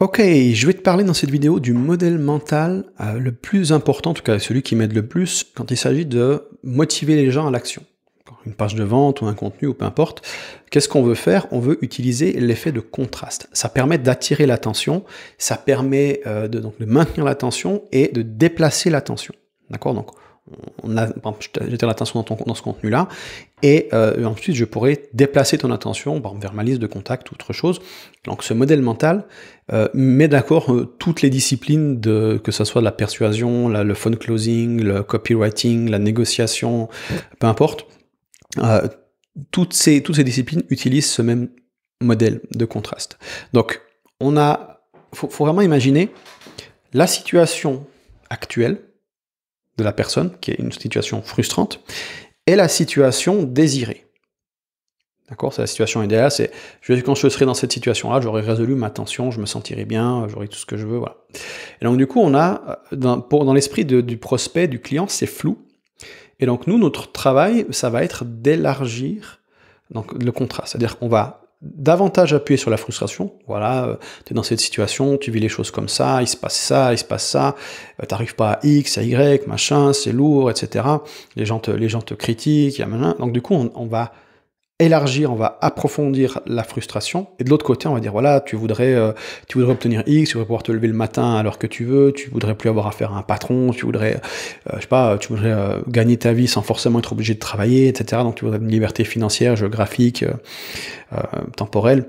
Ok, je vais te parler dans cette vidéo du modèle mental euh, le plus important, en tout cas celui qui m'aide le plus quand il s'agit de motiver les gens à l'action. Une page de vente ou un contenu ou peu importe, qu'est-ce qu'on veut faire On veut utiliser l'effet de contraste. Ça permet d'attirer l'attention, ça permet euh, de, donc, de maintenir l'attention et de déplacer l'attention. D'accord Donc on a, l'attention dans, dans, ce contenu-là, euh, et ensuite je pourrais déplacer ton attention vers ma liste de contacts ou autre chose. Donc ce modèle mental euh, met d'accord euh, toutes les disciplines, de, que ce soit la persuasion, le phone closing, le copywriting, la négociation, peu importe. toutes, ces, toutes ces disciplines utilisent ce même modèle de contraste. Donc on a, faut vraiment imaginer la situation actuelle de la personne, qui est une situation frustrante, et la situation désirée. D'accord C'est la situation idéale, c'est quand je serai dans cette situation-là, j'aurai résolu ma tension, je me sentirai bien, j'aurai tout ce que je veux, voilà. Et donc du coup, on a, euh, dans, l'esprit du prospect, du client, c'est flou. Et donc nous, notre travail, ça va être d'élargir le contrat. C'est-à-dire qu'on va davantage appuyer sur la frustration. Voilà, euh, tu es dans cette situation, tu vis les choses comme ça, il se passe ça, il se passe ça, euh, t'arrives pas à X, à Y, machin, c'est lourd, etc. Les gens te, les gens te critiquent, donc du coup, on va élargir, on va approfondir la frustration. Et de l'autre côté, on va dire voilà, tu voudrais, euh, tu voudrais obtenir X, tu voudrais pouvoir te lever le matin à l'heure que tu veux, tu voudrais plus avoir affaire à un patron, tu voudrais, euh, je sais pas, tu voudrais euh, gagner ta vie sans forcément être obligé de travailler, etc. Donc tu voudrais une liberté financière, géographique, temporelle.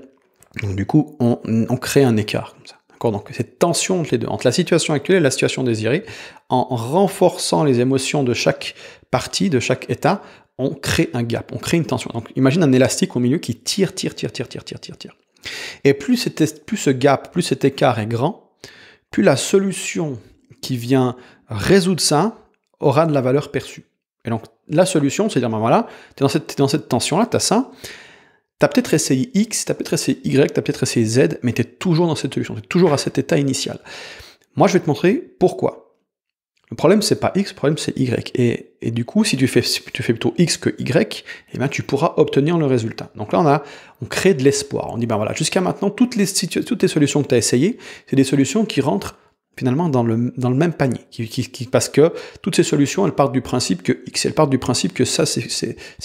Donc du coup, on, crée un écart comme Donc cette tension entre les deux, entre la situation actuelle et la situation désirée, en renforçant les émotions de chaque partie, de chaque état, on crée un gap, on crée une tension. Donc imagine un élastique au milieu qui tire, tire, tire, tire, tire, tire, tire. tire. Et plus, plus ce gap, plus cet écart est grand, plus la solution qui vient résoudre ça aura de la valeur perçue. Et donc la solution, c'est dire, ben voilà, tu es dans cette, cette tension-là, tu as ça, tu as peut-être essayé X, tu as peut-être essayé Y, tu as peut-être essayé Z, mais tu es toujours dans cette solution, tu es toujours à cet état initial. Moi, je vais te montrer pourquoi. Le problème, c'est pas x, le problème, c'est y. Et, du coup, si tu, fais, tu fais plutôt x que y, eh bien, tu pourras obtenir le résultat. Donc là, on, a, on crée de l'espoir. On dit, ben voilà, jusqu'à maintenant, toutes les, toutes les solutions que tu as essayées, c'est des solutions qui rentrent finalement dans le, le même panier. Qui, parce que toutes ces solutions, elles partent du principe que X, elles partent du principe que ça, c'est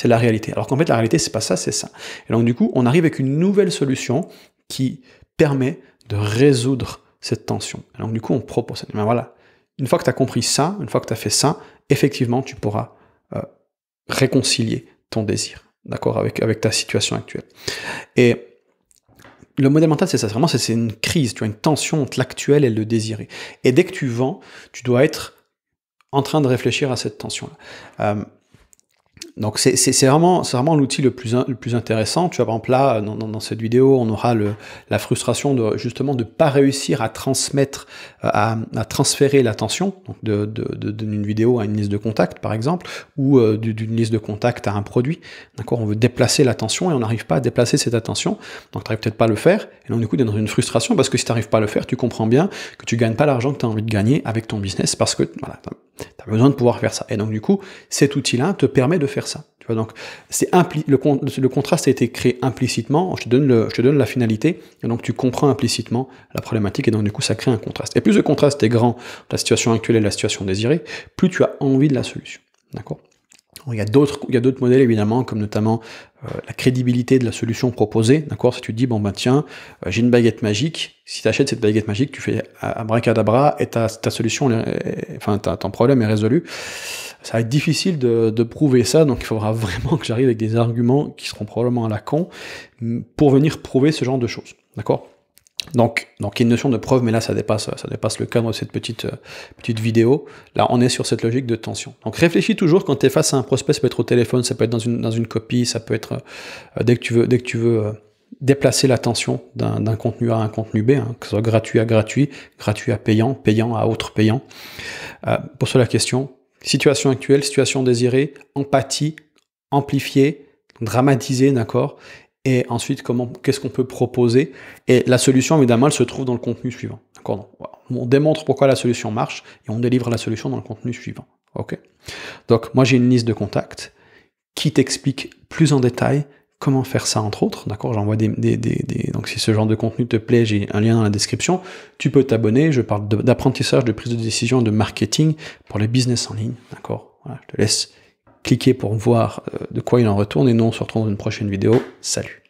la réalité. Alors qu'en fait, la réalité, c'est pas ça, c'est ça. Et donc, du coup, on arrive avec une nouvelle solution qui permet de résoudre cette tension. Et donc, du coup, on propose, ben voilà, une fois que tu as compris ça, une fois que tu as fait ça, effectivement, tu pourras euh, réconcilier ton désir, d'accord, avec, avec ta situation actuelle. Et le modèle mental, c'est ça, vraiment, c'est une crise, tu as une tension entre l'actuel et le désiré. Et dès que tu vends, tu dois être en train de réfléchir à cette tension-là. Euh, donc c'est vraiment, vraiment l'outil le plus, le plus intéressant. Tu vois, par exemple, là, dans, dans cette vidéo, on aura le, la frustration de justement de ne pas réussir à transmettre, euh, à, à transférer l'attention d'une de, de, de vidéo à une liste de contacts, par exemple, ou euh, d'une liste de contacts à un produit. D'accord On veut déplacer l'attention et on n'arrive pas à déplacer cette attention. Donc, tu n'arrives peut-être pas à le faire. Et donc, du coup, tu es dans une frustration parce que si tu n'arrives pas à le faire, tu comprends bien que tu gagnes pas l'argent que tu as envie de gagner avec ton business parce que voilà, tu as besoin de pouvoir faire ça. Et donc, du coup, cet outil-là te permet de faire ça. Tu vois, donc, c'est le, le, contraste a été créé implicitement. Je te, donne le, je te donne la finalité. Et donc, tu comprends implicitement la problématique. Et donc, du coup, ça crée un contraste. Et plus le contraste est grand, la situation actuelle et la situation désirée, plus tu as envie de la solution. D'accord il y a d'autres, il d'autres modèles évidemment, comme notamment euh, la crédibilité de la solution proposée. D'accord Si tu dis, bon ben tiens, euh, j'ai une baguette magique, si tu achètes cette baguette magique, tu fais abracadabra et ta, ta solution, enfin ton problème est résolu. Ça va être difficile de, de, prouver ça, donc il faudra vraiment que j'arrive avec des arguments qui seront probablement à la con pour venir prouver ce genre de choses. D'accord donc, il y a une notion de preuve, mais là ça dépasse, ça dépasse le cadre de cette petite, euh, petite vidéo. Là, on est sur cette logique de tension. Donc réfléchis toujours quand tu es face à un prospect, ça peut être au téléphone, ça peut être dans une, copie, ça peut être euh, dès que tu veux, dès que tu veux euh, déplacer la tension d'un contenu A à un contenu B, hein, que ce soit gratuit à gratuit, gratuit à payant, payant à autre payant. pose la question, situation actuelle, situation désirée, empathie, amplifiée, dramatisée, d'accord et ensuite comment qu'est-ce qu'on peut proposer et la solution évidemment elle se trouve dans le contenu suivant d'accord on démontre pourquoi la solution marche et on délivre la solution dans le contenu suivant ok donc moi j'ai une liste de contacts qui t'explique plus en détail comment faire ça entre autres d'accord j'envoie des, des, des, donc si ce genre de contenu te plaît j'ai un lien dans la description tu peux t'abonner je parle d'apprentissage de, prise de décision de marketing pour les business en ligne d'accord voilà, je te laisse cliquez pour voir euh, de quoi il en retourne et nous on se retrouve dans une prochaine vidéo. Salut